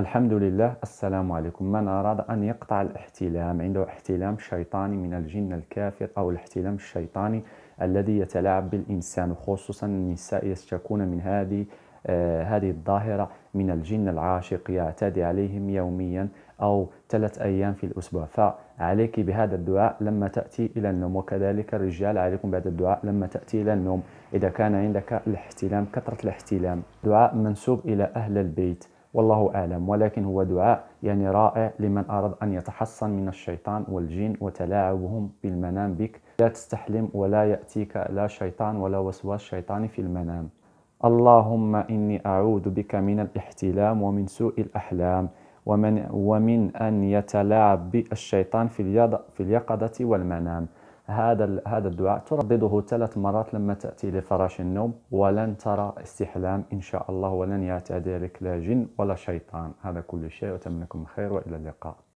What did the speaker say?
الحمد لله السلام عليكم من أراد أن يقطع الاحتلام عنده احتلام شيطاني من الجن الكافر أو الاحتلام الشيطاني الذي يتلاعب بالإنسان وخصوصا النساء يشتكون من هذه آه هذه الظاهرة من الجن العاشق يعتدي عليهم يوميا أو ثلاث أيام في الأسبوع فعليك بهذا الدعاء لما تأتي إلى النوم وكذلك الرجال عليكم بهذا الدعاء لما تأتي إلى النوم إذا كان عندك الاحتلام كثرة الاحتلام دعاء منسوب إلى أهل البيت والله أعلم ولكن هو دعاء يعني رائع لمن أراد أن يتحصن من الشيطان والجن وتلاعبهم في المنام بك لا تستحلم ولا يأتيك لا شيطان ولا وسواس شيطاني في المنام اللهم إني أعوذ بك من الاحتلام ومن سوء الأحلام ومن, ومن أن يتلاعب بالشيطان في, في اليقظة والمنام هذا هذا الدعاء تردده ثلاث مرات لما تأتي لفراش النوم ولن ترى استحلام إن شاء الله ولن يعتدي عليك لا جن ولا شيطان هذا كل شيء وأتمنى لكم الخير وإلى اللقاء